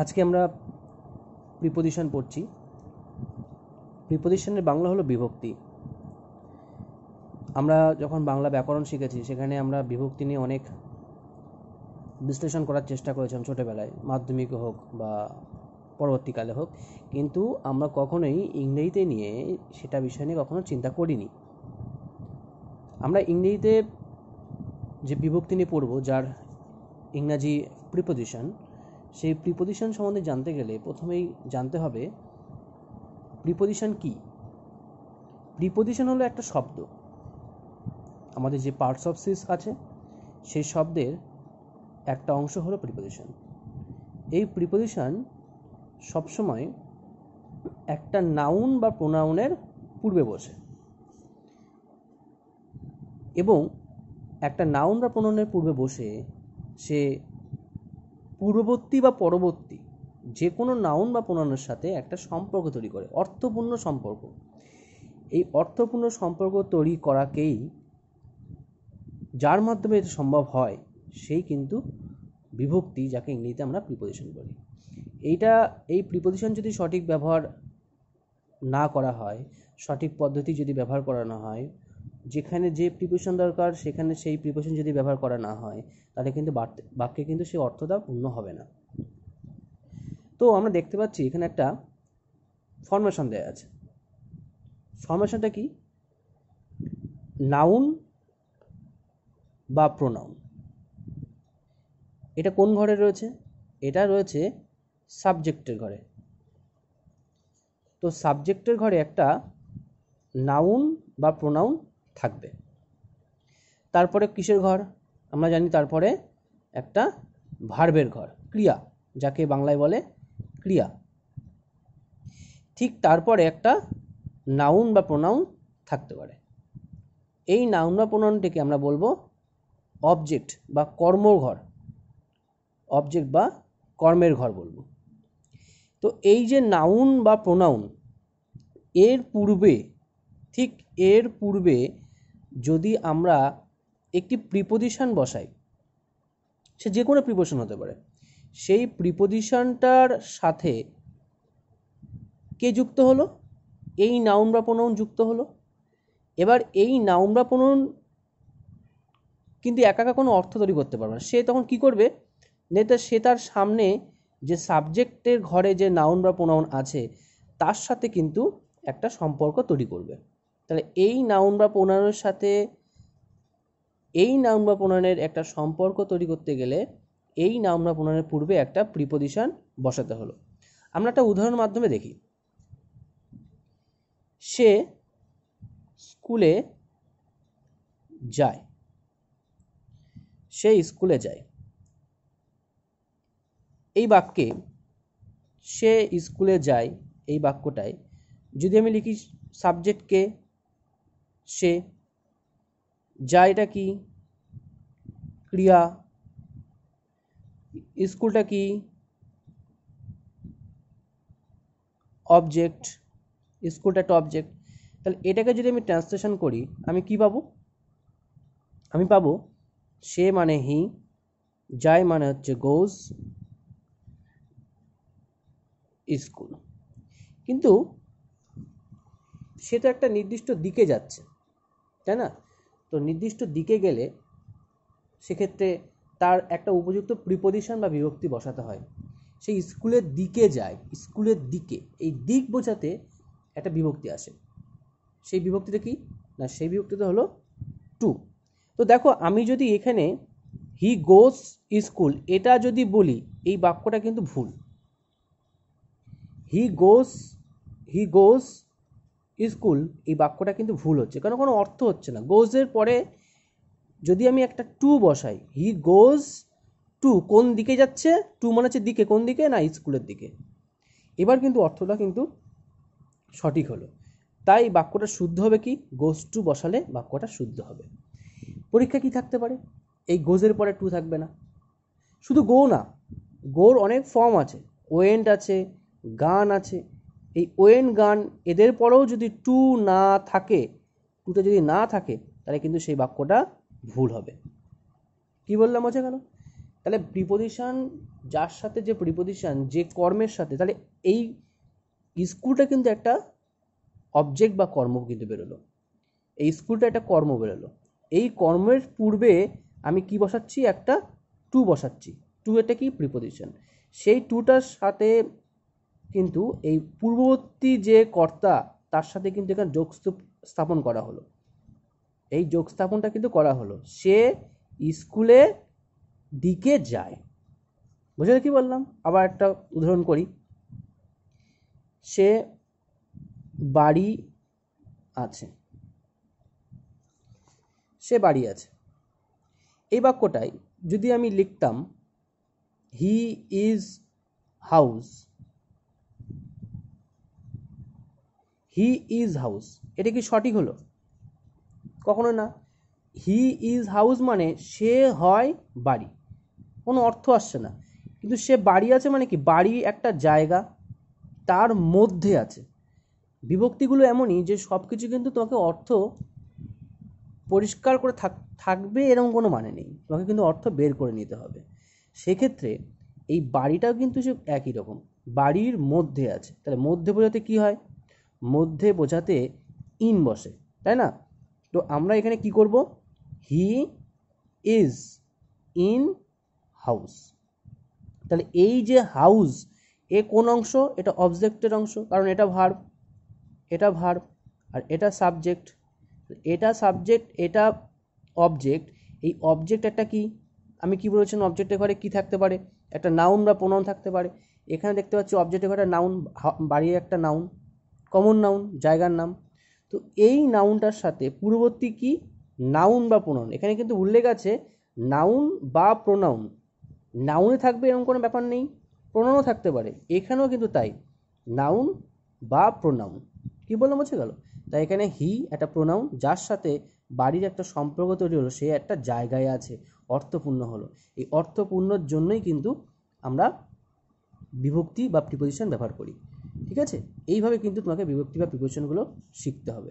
আজকে আমরা প্রিপোজিশন পড়ছি প্রিপোজিশনের বাংলা হলো বিভক্তি আমরা যখন বাংলা ব্যাকরণ শিখেছি সেখানে আমরা বিভক্তি নিয়ে অনেক বিশ্লেষণ করার চেষ্টা করেছিলাম ছোটোবেলায় মাধ্যমিকে হোক বা পরবর্তীকালে হোক কিন্তু আমরা কখনোই ইংরেজিতে নিয়ে সেটা বিষয় নিয়ে কখনো চিন্তা করিনি আমরা ইংরেজিতে যে বিভক্তি নিয়ে পড়ব যার ইংরাজি প্রিপোজিশন সেই প্রিপোজিশন সম্বন্ধে জানতে গেলে প্রথমেই জানতে হবে প্রিপোজিশন কি প্রিপোজিশন হলো একটা শব্দ আমাদের যে পার্টস অফ সিস আছে সেই শব্দের একটা অংশ হলো প্রিপোজিশন এই প্রিপোজিশন সবসময় একটা নাউন বা প্রোনাউনের পূর্বে বসে এবং একটা নাউন বা প্রোনাউনের পূর্বে বসে সে পূর্ববর্তী বা পরবর্তী যে কোনো নাউন বা পুনানোর সাথে একটা সম্পর্ক তৈরি করে অর্থপূর্ণ সম্পর্ক এই অর্থপূর্ণ সম্পর্ক তৈরি করাকেই যার মাধ্যমে এটা সম্ভব হয় সেই কিন্তু বিভক্তি যাকে ইংরেজিতে আমরা প্রিপোজিশন বলি এইটা এই প্রিপোজিশন যদি সঠিক ব্যবহার না করা হয় সঠিক পদ্ধতি যদি ব্যবহার করানো হয় যেখানে যে প্রিপারেশন দরকার সেখানে সেই প্রিপারেশন যদি ব্যবহার করা না হয় তাহলে কিন্তু বাক্যে কিন্তু সেই অর্থটা পূর্ণ হবে না তো আমরা দেখতে পাচ্ছি এখানে একটা ফরমেশন দেওয়া আছে ফরমেশনটা কি নাউন বা প্রোনাউন এটা কোন ঘরে রয়েছে এটা রয়েছে সাবজেক্টের ঘরে তো সাবজেক্টের ঘরে একটা নাউন বা প্রোনাউন থাকবে তারপরে কিসের ঘর আমরা জানি তারপরে একটা ভার্বের ঘর ক্রিয়া যাকে বাংলায় বলে ক্রিয়া ঠিক তারপরে একটা নাউন বা প্রোনাউন থাকতে পারে এই নাউন বা প্রোনাউনটিকে আমরা বলবো অবজেক্ট বা কর্মঘর অবজেক্ট বা কর্মের ঘর বলবো তো এই যে নাউন বা প্রোনাউন এর পূর্বে ঠিক এর পূর্বে যদি আমরা একটি প্রিপোজিশন বসাই সে যে কোনো প্রিপোজিশন হতে পারে সেই প্রিপোজিশনটার সাথে কে যুক্ত হলো এই নাউন বা প্রোনাউন যুক্ত হলো এবার এই নাউন বা প্রোনাউন কিন্তু একা একা কোনো অর্থ তৈরি করতে পারবে না সে তখন কি করবে নেতা সে তার সামনে যে সাবজেক্টের ঘরে যে নাউন বা প্রোনাউন আছে তার সাথে কিন্তু একটা সম্পর্ক তৈরি করবে তাহলে এই নাউন বা প্রণয়নের সাথে এই নাউন বা প্রণয়নের একটা সম্পর্ক তৈরি করতে গেলে এই নাউন বা প্রোনাউনের পূর্বে একটা প্রিপোজিশন বসাতে হলো আমরা একটা উদাহরণ মাধ্যমে দেখি সে স্কুলে যায় সে স্কুলে যায় এই বাক্যে সে স্কুলে যায় এই বাক্যটায় যদি আমি লিখি সাবজেক্টকে সে যা এটা কি ক্রিয়া স্কুলটা কি অবজেক্ট স্কুলটা একটা অবজেক্ট তাহলে এটাকে যদি আমি ট্রান্সলেশন করি আমি কি পাবো আমি পাবো সে মানে হি যাই মানে হচ্ছে গোজ স্কুল কিন্তু সে তো একটা নির্দিষ্ট দিকে যাচ্ছে তাই না তো নির্দিষ্ট দিকে গেলে সেক্ষেত্রে তার একটা উপযুক্ত প্রিপোজিশন বা বিভক্তি বসাতে হয় সেই স্কুলের দিকে যায় স্কুলের দিকে এই দিক বোঝাতে একটা বিভক্তি আসে সেই বিভক্তিটা কি না সেই বিভক্তিটা হলো টু তো দেখো আমি যদি এখানে হি গোস স্কুল এটা যদি বলি এই বাক্যটা কিন্তু ভুল হি গোস হি গোস স্কুল এই বাক্যটা কিন্তু ভুল হচ্ছে কারণ কোনো অর্থ হচ্ছে না গোজের পরে যদি আমি একটা টু বসাই হি গোজ টু কোন দিকে যাচ্ছে টু মানে হচ্ছে দিকে কোন দিকে না স্কুলের দিকে এবার কিন্তু অর্থটা কিন্তু সঠিক হলো তাই বাক্যটা শুদ্ধ হবে কি গোজ টু বসালে বাক্যটা শুদ্ধ হবে পরীক্ষা কি থাকতে পারে এই গোজের পরে টু থাকবে না শুধু গো না গোর অনেক ফর্ম আছে ওয়েন্ট আছে গান আছে এই ওয়েন গান এদের পরেও যদি টু না থাকে টুটা যদি না থাকে তাহলে কিন্তু সেই বাক্যটা ভুল হবে কি বললাম আছে কেন তাহলে প্রিপোজিশন যার সাথে যে প্রিপোজিশন যে কর্মের সাথে তাহলে এই স্কুলটা কিন্তু একটা অবজেক্ট বা কর্ম কিন্তু বেরোলো এই স্কুলটা একটা কর্ম বেরোলো এই কর্মের পূর্বে আমি কি বসাচ্ছি একটা টু বসাচ্ছি টু এটা কি প্রিপোজিশন সেই টুটার সাথে কিন্তু এই পূর্ববর্তী যে কর্তা তার সাথে কিন্তু এখানে যোগস্তূপ স্থাপন করা হলো এই যোগ স্থাপনটা কিন্তু করা হলো সে স্কুলের দিকে যায় বুঝলে কি বললাম আবার একটা উদাহরণ করি সে বাড়ি আছে সে বাড়ি আছে এই বাক্যটাই যদি আমি লিখতাম he is house he is house এটা কি সঠিক হলো কখনো না হি ইজ হাউস মানে সে হয় বাড়ি কোনো অর্থ আসছে না কিন্তু সে বাড়ি আছে মানে কি বাড়ি একটা জায়গা তার মধ্যে আছে বিভক্তিগুলো এমনই যে সব কিছু কিন্তু তোমাকে অর্থ পরিষ্কার করে থাকবে এরকম কোনো মানে নেই তোমাকে কিন্তু অর্থ বের করে নিতে হবে সেক্ষেত্রে এই বাড়িটাও কিন্তু সে একই রকম বাড়ির মধ্যে আছে তাহলে মধ্যে বোঝাতে কী হয় মধ্যে বোঝাতে ইন বসে তাই না তো আমরা এখানে কি করব হি ইজ ইন হাউস তাহলে এই যে হাউস এ কোন অংশ এটা অবজেক্টের অংশ কারণ এটা ভার্ব এটা ভার্ব আর এটা সাবজেক্ট এটা সাবজেক্ট এটা অবজেক্ট এই অবজেক্ট একটা কি আমি কি বলেছেন অবজেক্টের ঘরে কি থাকতে পারে একটা নাউন বা প্রোনাউন থাকতে পারে এখানে দেখতে পাচ্ছি অবজেক্টের ঘরে নাউন বাড়ির একটা নাউন কমন নাউন জায়গার নাম তো এই নাউনটার সাথে পূর্ববর্তী কি নাউন বা প্রোনাউন এখানে কিন্তু উল্লেখ আছে নাউন বা প্রোনাউন নাউনে থাকবে এরকম কোনো ব্যাপার নেই প্রোনাউনও থাকতে পারে এখানেও কিন্তু তাই নাউন বা প্রোনাউন কী বললাম বুঝে গেল তাই এখানে হি একটা প্রোনাউন যার সাথে বাড়ির একটা সম্পর্ক তৈরি হলো সে একটা জায়গায় আছে অর্থপূর্ণ হলো এই অর্থপূর্ণর জন্যই কিন্তু আমরা বিভক্তি বা প্রিপোজিশন ব্যবহার করি ঠিক আছে এইভাবে কিন্তু তোমাকে বিভক্তি বা প্রিপোজিশনগুলো শিখতে হবে